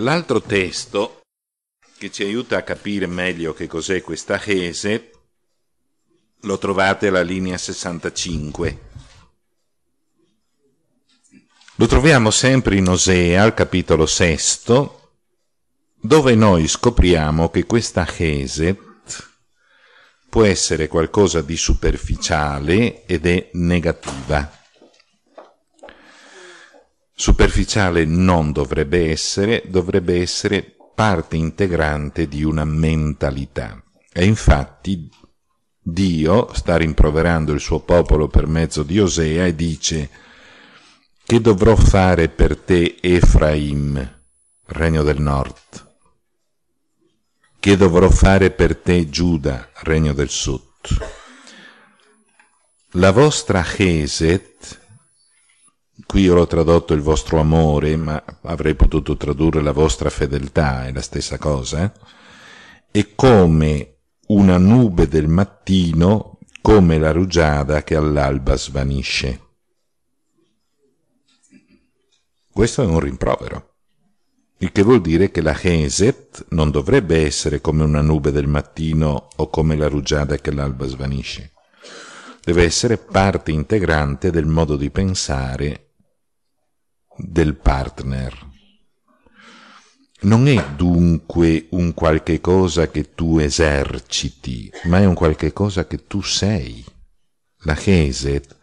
L'altro testo che ci aiuta a capire meglio che cos'è questa chese lo trovate alla linea 65. Lo troviamo sempre in Osea, al capitolo sesto, dove noi scopriamo che questa chese può essere qualcosa di superficiale ed è negativa. Superficiale non dovrebbe essere, dovrebbe essere parte integrante di una mentalità. E infatti Dio sta rimproverando il suo popolo per mezzo di Osea e dice che dovrò fare per te Efraim, regno del nord? Che dovrò fare per te Giuda, regno del sud? La vostra Geset, Qui ho tradotto il vostro amore, ma avrei potuto tradurre la vostra fedeltà, è la stessa cosa. Eh? E come una nube del mattino, come la rugiada che all'alba svanisce. Questo è un rimprovero. Il che vuol dire che la Cheset non dovrebbe essere come una nube del mattino o come la rugiada che all'alba svanisce. Deve essere parte integrante del modo di pensare del partner. Non è dunque un qualche cosa che tu eserciti, ma è un qualche cosa che tu sei. La Geset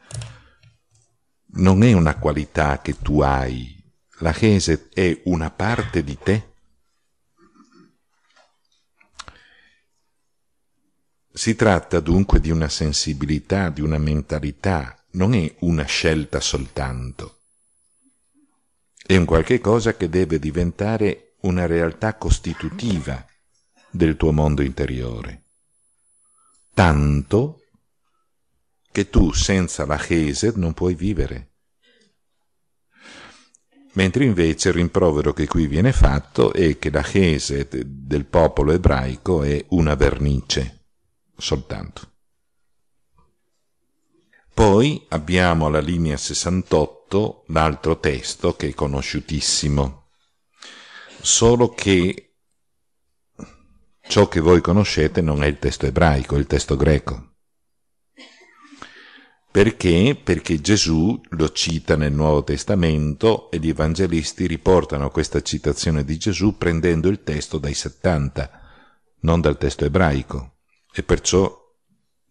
non è una qualità che tu hai, la Geset è una parte di te. Si tratta dunque di una sensibilità, di una mentalità, non è una scelta soltanto è un qualche cosa che deve diventare una realtà costitutiva del tuo mondo interiore. Tanto che tu senza la Chesed non puoi vivere. Mentre invece il rimprovero che qui viene fatto è che la Chesed del popolo ebraico è una vernice soltanto. Poi abbiamo la linea 68 tradotto l'altro testo che è conosciutissimo, solo che ciò che voi conoscete non è il testo ebraico, è il testo greco. Perché? Perché Gesù lo cita nel Nuovo Testamento e gli evangelisti riportano questa citazione di Gesù prendendo il testo dai 70, non dal testo ebraico, e perciò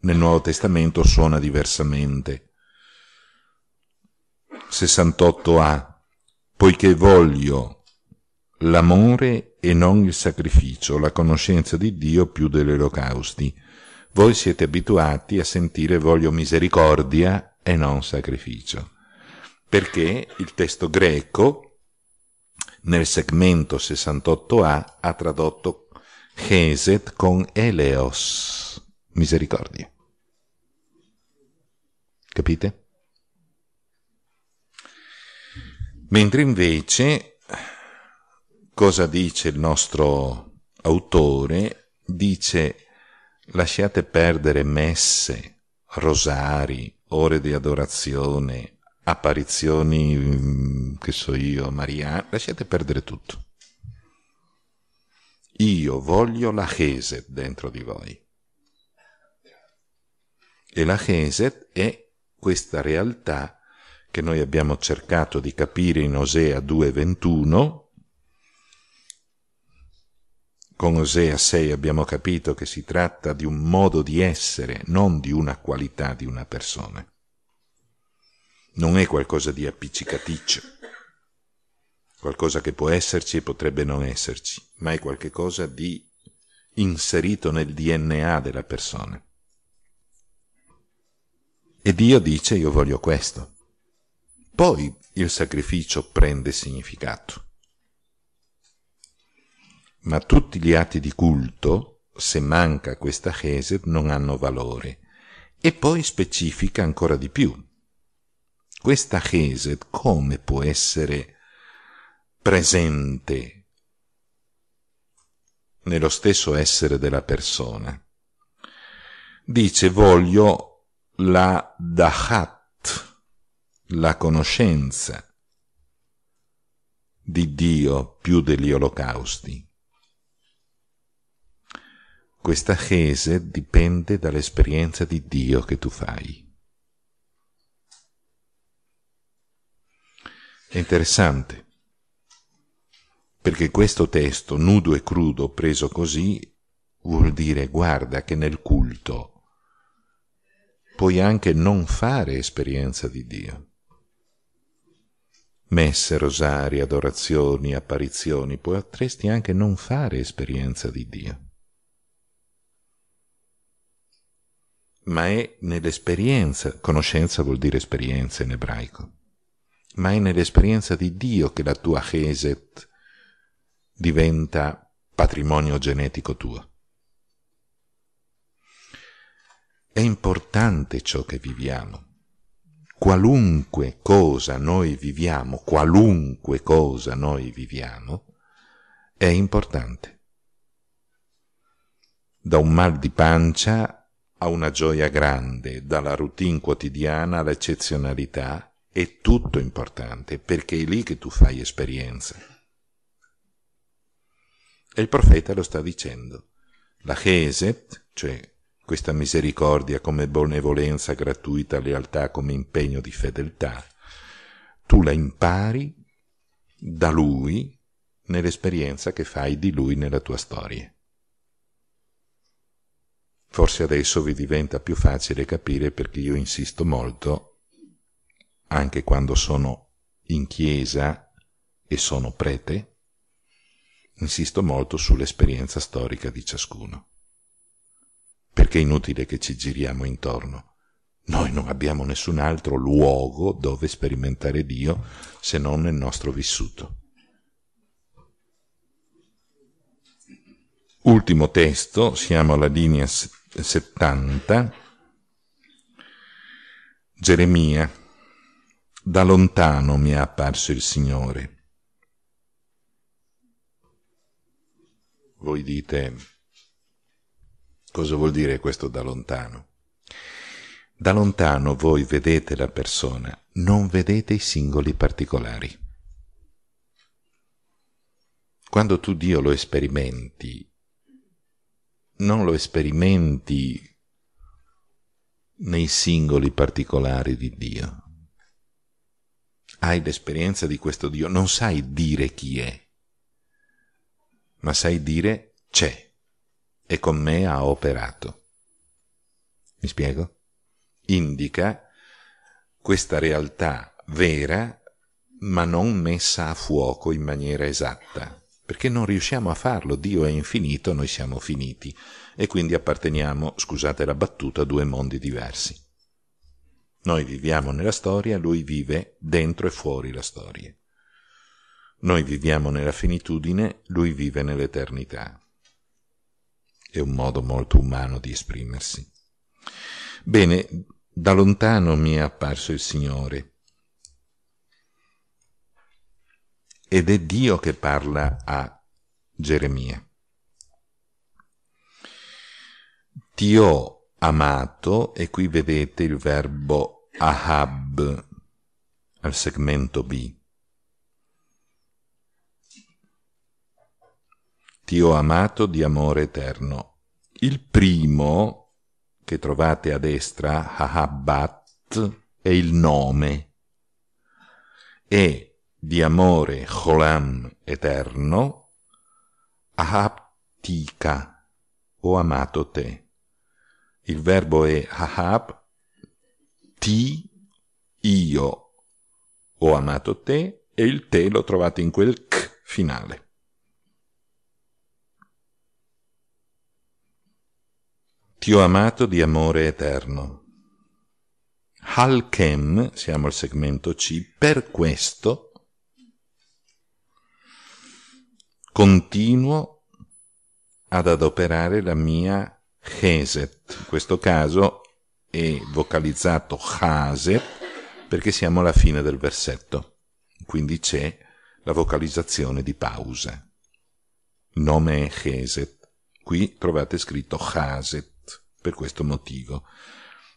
nel Nuovo Testamento suona diversamente. 68a, poiché voglio l'amore e non il sacrificio, la conoscenza di Dio più degli olocausti. Voi siete abituati a sentire voglio misericordia e non sacrificio, perché il testo greco nel segmento 68a ha tradotto Geset con eleos, misericordia. Capite? Mentre invece, cosa dice il nostro autore? Dice lasciate perdere messe, rosari, ore di adorazione, apparizioni, mm, che so io, Maria, lasciate perdere tutto. Io voglio la Chesed dentro di voi. E la Chesed è questa realtà che noi abbiamo cercato di capire in Osea 2.21, con Osea 6 abbiamo capito che si tratta di un modo di essere, non di una qualità di una persona. Non è qualcosa di appiccicaticcio, qualcosa che può esserci e potrebbe non esserci, ma è qualcosa di inserito nel DNA della persona. E Dio dice io voglio questo. Poi il sacrificio prende significato. Ma tutti gli atti di culto, se manca questa Chesed, non hanno valore. E poi specifica ancora di più. Questa Chesed come può essere presente nello stesso essere della persona? Dice voglio la Dachat, la conoscenza di Dio più degli olocausti. Questa chese dipende dall'esperienza di Dio che tu fai. È interessante, perché questo testo, nudo e crudo, preso così, vuol dire guarda che nel culto puoi anche non fare esperienza di Dio messe, rosari, adorazioni, apparizioni, potresti anche non fare esperienza di Dio. Ma è nell'esperienza, conoscenza vuol dire esperienza in ebraico, ma è nell'esperienza di Dio che la tua Cheset diventa patrimonio genetico tuo. È importante ciò che viviamo qualunque cosa noi viviamo, qualunque cosa noi viviamo, è importante. Da un mal di pancia a una gioia grande, dalla routine quotidiana all'eccezionalità, è tutto importante, perché è lì che tu fai esperienza. E il profeta lo sta dicendo. La Cheset, cioè questa misericordia come benevolenza gratuita, lealtà come impegno di fedeltà, tu la impari da lui nell'esperienza che fai di lui nella tua storia. Forse adesso vi diventa più facile capire perché io insisto molto, anche quando sono in chiesa e sono prete, insisto molto sull'esperienza storica di ciascuno perché è inutile che ci giriamo intorno. Noi non abbiamo nessun altro luogo dove sperimentare Dio se non nel nostro vissuto. Ultimo testo, siamo alla linea 70, Geremia. Da lontano mi è apparso il Signore. Voi dite, Cosa vuol dire questo da lontano? Da lontano voi vedete la persona, non vedete i singoli particolari. Quando tu Dio lo sperimenti, non lo sperimenti nei singoli particolari di Dio. Hai l'esperienza di questo Dio, non sai dire chi è, ma sai dire c'è e con me ha operato. Mi spiego? Indica questa realtà vera ma non messa a fuoco in maniera esatta, perché non riusciamo a farlo, Dio è infinito, noi siamo finiti e quindi apparteniamo, scusate la battuta, a due mondi diversi. Noi viviamo nella storia, lui vive dentro e fuori la storia. Noi viviamo nella finitudine, lui vive nell'eternità è un modo molto umano di esprimersi. Bene, da lontano mi è apparso il Signore. Ed è Dio che parla a Geremia. Ti ho amato, e qui vedete il verbo ahab al segmento B. Ti ho amato di amore eterno il primo, che trovate a destra, Ahabbat, è il nome. E di amore Cholam eterno, Ahabtika, ho amato te. Il verbo è Ahab, ti, io, ho amato te, e il te lo trovate in quel k finale. Ti ho amato di amore eterno. Halchem, siamo al segmento C, per questo continuo ad adoperare la mia Cheset. In questo caso è vocalizzato Chaset perché siamo alla fine del versetto. Quindi c'è la vocalizzazione di pausa. Il nome è Cheset. Qui trovate scritto Chaset per questo motivo.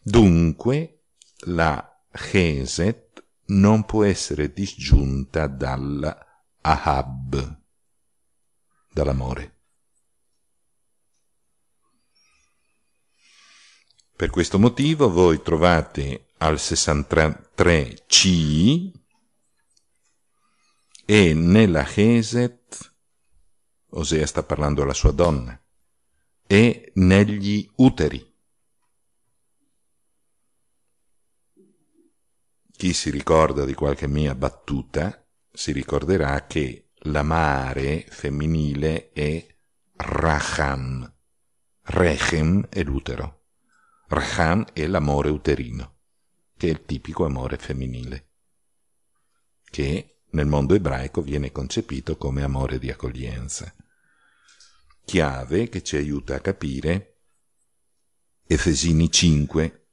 Dunque, la Geset non può essere disgiunta dall'ahab, dall'amore. Per questo motivo voi trovate al 63C e nella Geset, Osea sta parlando alla sua donna e negli uteri. Chi si ricorda di qualche mia battuta si ricorderà che la mare femminile è Raham. Rechem è l'utero. Raham è l'amore uterino, che è il tipico amore femminile, che nel mondo ebraico viene concepito come amore di accoglienza chiave che ci aiuta a capire, Efesini 5,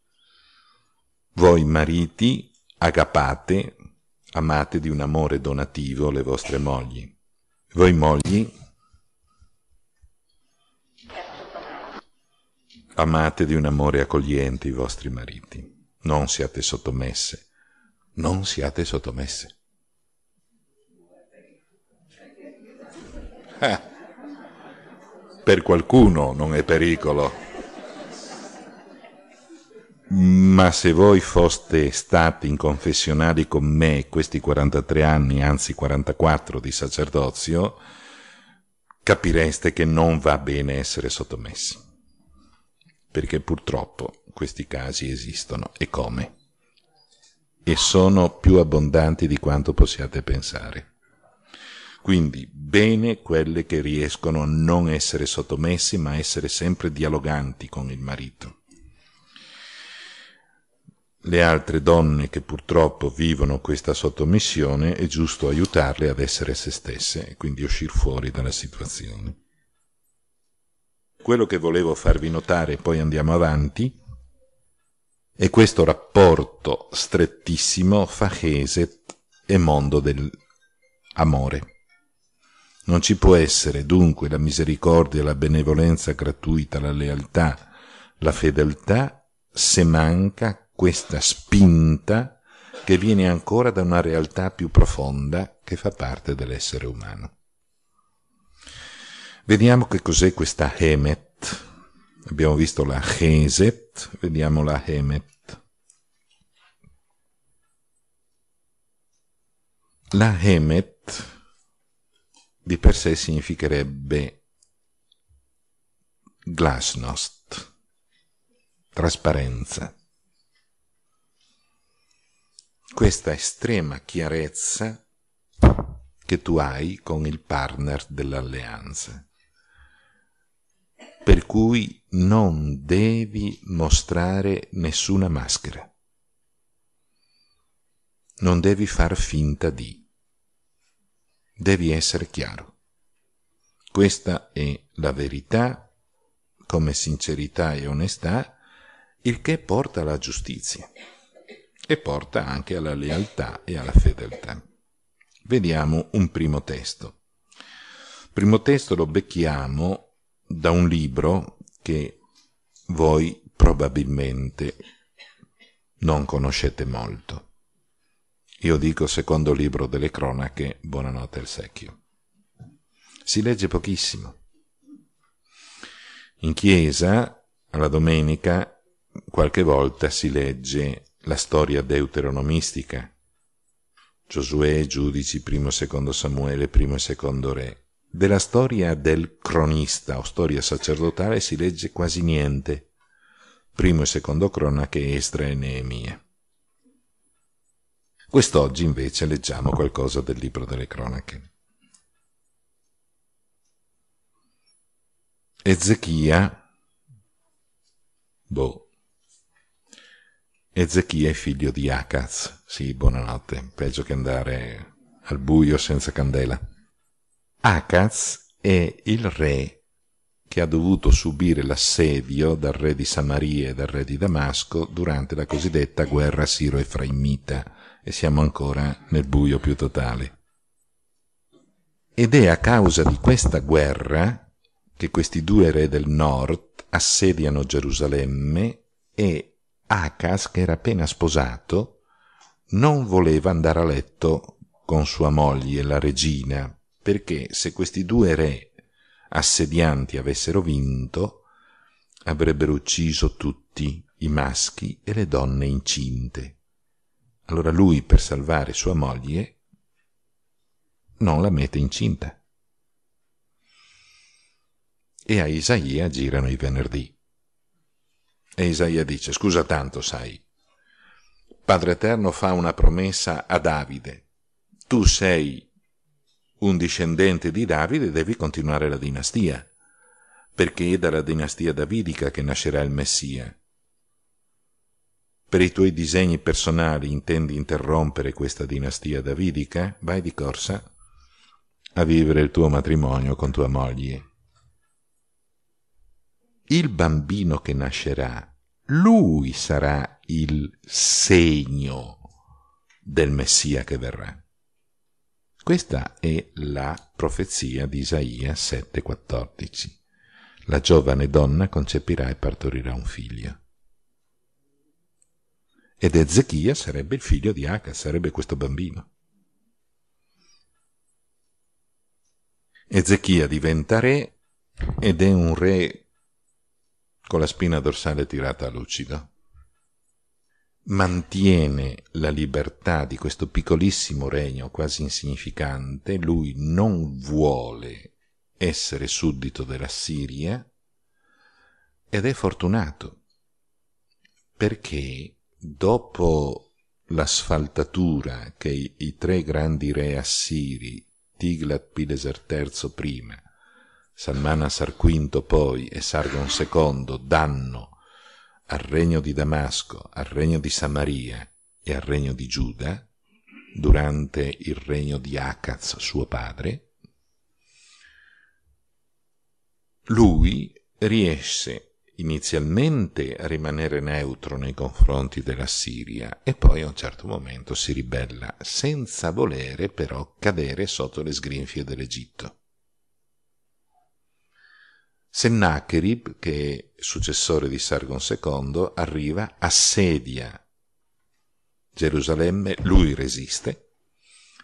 voi mariti agapate, amate di un amore donativo le vostre mogli. Voi mogli amate di un amore accogliente i vostri mariti. Non siate sottomesse. Non siate sottomesse. Ah per qualcuno non è pericolo. Ma se voi foste stati in confessionali con me questi 43 anni, anzi 44 di sacerdozio, capireste che non va bene essere sottomessi. Perché purtroppo questi casi esistono e come? E sono più abbondanti di quanto possiate pensare. Quindi bene quelle che riescono a non essere sottomesse, ma essere sempre dialoganti con il marito. Le altre donne che purtroppo vivono questa sottomissione è giusto aiutarle ad essere se stesse e quindi uscire fuori dalla situazione. Quello che volevo farvi notare, poi andiamo avanti, è questo rapporto strettissimo fra Geset e mondo dell'amore. Non ci può essere dunque la misericordia, la benevolenza gratuita, la lealtà, la fedeltà, se manca questa spinta che viene ancora da una realtà più profonda che fa parte dell'essere umano. Vediamo che cos'è questa Hemet. Abbiamo visto la Cheset, vediamo la Hemet. La Hemet di per sé significherebbe glasnost, trasparenza. Questa estrema chiarezza che tu hai con il partner dell'alleanza, per cui non devi mostrare nessuna maschera, non devi far finta di devi essere chiaro. Questa è la verità come sincerità e onestà, il che porta alla giustizia e porta anche alla lealtà e alla fedeltà. Vediamo un primo testo. Il primo testo lo becchiamo da un libro che voi probabilmente non conoscete molto. Io dico secondo libro delle cronache, buonanotte al secchio. Si legge pochissimo. In chiesa, alla domenica, qualche volta si legge la storia deuteronomistica, Giosuè, giudici, primo, e secondo Samuele, primo e secondo re. Della storia del cronista o storia sacerdotale si legge quasi niente, primo e secondo cronache, Estra e Neemia. Quest'oggi invece leggiamo qualcosa del libro delle cronache. Ezechia, boh, Ezechia è figlio di Akaz, sì, buonanotte, peggio che andare al buio senza candela. Akaz è il re che ha dovuto subire l'assedio dal re di Samaria e dal re di Damasco durante la cosiddetta guerra siro-efraimita, e siamo ancora nel buio più totale. Ed è a causa di questa guerra che questi due re del nord assediano Gerusalemme e Acas, che era appena sposato, non voleva andare a letto con sua moglie, la regina, perché se questi due re assedianti avessero vinto, avrebbero ucciso tutti i maschi e le donne incinte. Allora lui, per salvare sua moglie, non la mette incinta. E a Isaia girano i venerdì. E Isaia dice, scusa tanto, sai, Padre Eterno fa una promessa a Davide, tu sei un discendente di Davide e devi continuare la dinastia, perché è dalla dinastia davidica che nascerà il Messia. Per i tuoi disegni personali intendi interrompere questa dinastia davidica? Vai di corsa a vivere il tuo matrimonio con tua moglie. Il bambino che nascerà, lui sarà il segno del Messia che verrà. Questa è la profezia di Isaia 7,14. La giovane donna concepirà e partorirà un figlio ed Ezechia sarebbe il figlio di Aca, sarebbe questo bambino. Ezechia diventa re ed è un re con la spina dorsale tirata a lucido. Mantiene la libertà di questo piccolissimo regno quasi insignificante, lui non vuole essere suddito della Siria ed è fortunato perché dopo l'asfaltatura che i, i tre grandi re assiri, Tiglat-Pileser III prima, Salmanasar V poi e Sargon II danno al regno di Damasco, al regno di Samaria e al regno di Giuda, durante il regno di Acaz, suo padre, lui riesce a inizialmente rimanere neutro nei confronti della Siria e poi a un certo momento si ribella, senza volere però cadere sotto le sgrinfie dell'Egitto. Sennacherib, che è successore di Sargon II, arriva, assedia Gerusalemme, lui resiste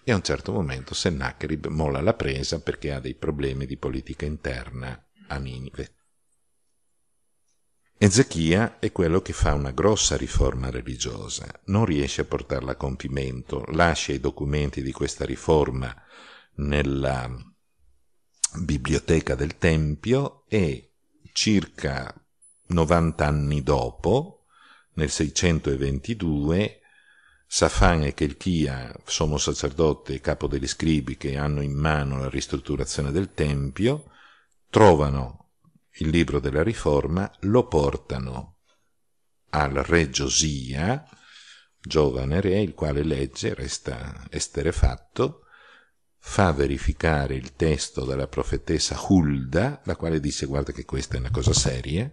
e a un certo momento Sennacherib molla la presa perché ha dei problemi di politica interna a Ninive. Ezechia è quello che fa una grossa riforma religiosa, non riesce a portarla a compimento, lascia i documenti di questa riforma nella biblioteca del Tempio e circa 90 anni dopo, nel 622, Safan e Kelchia, sommo sacerdote e capo degli scribi che hanno in mano la ristrutturazione del Tempio, trovano il libro della Riforma, lo portano al re Giosia, giovane re, il quale legge, resta esterefatto, fa verificare il testo della profetessa Hulda, la quale dice guarda che questa è una cosa seria,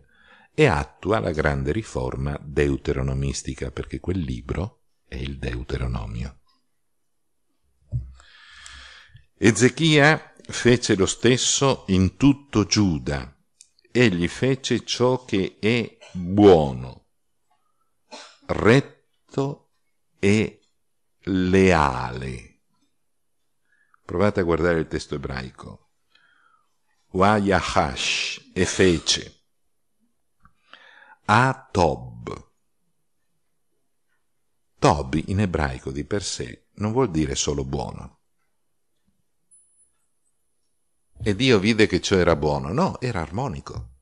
e attua la grande riforma deuteronomistica, perché quel libro è il Deuteronomio. Ezechia fece lo stesso in tutto Giuda, egli fece ciò che è buono, retto e leale. Provate a guardare il testo ebraico. Wayahash e fece. A Tob. Tob in ebraico di per sé non vuol dire solo buono. E Dio vide che ciò era buono. No, era armonico.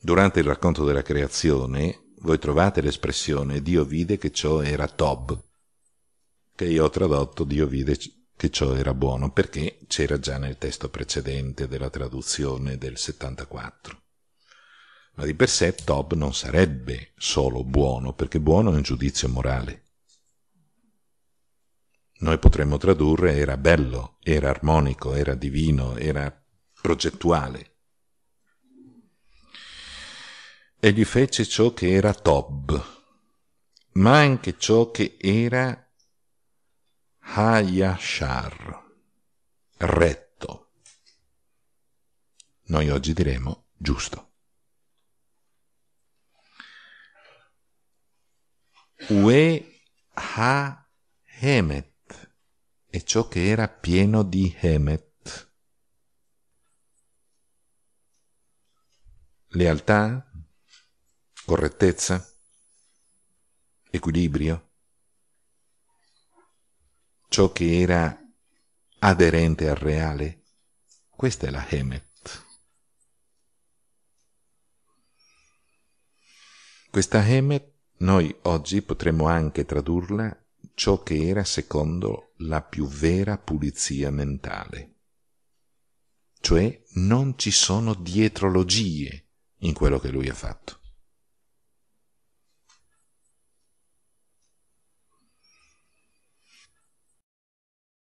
Durante il racconto della creazione, voi trovate l'espressione Dio vide che ciò era Tob, che io ho tradotto Dio vide che ciò era buono, perché c'era già nel testo precedente della traduzione del 74. Ma di per sé Tob non sarebbe solo buono, perché buono è un giudizio morale noi potremmo tradurre era bello, era armonico, era divino, era progettuale. E gli fece ciò che era Tob, ma anche ciò che era Hayashar, retto. Noi oggi diremo giusto. Ue ha hemet e ciò che era pieno di Hemet. Lealtà, correttezza, equilibrio, ciò che era aderente al reale, questa è la Hemet. Questa Hemet noi oggi potremmo anche tradurla ciò che era secondo la più vera pulizia mentale. Cioè non ci sono dietrologie in quello che lui ha fatto.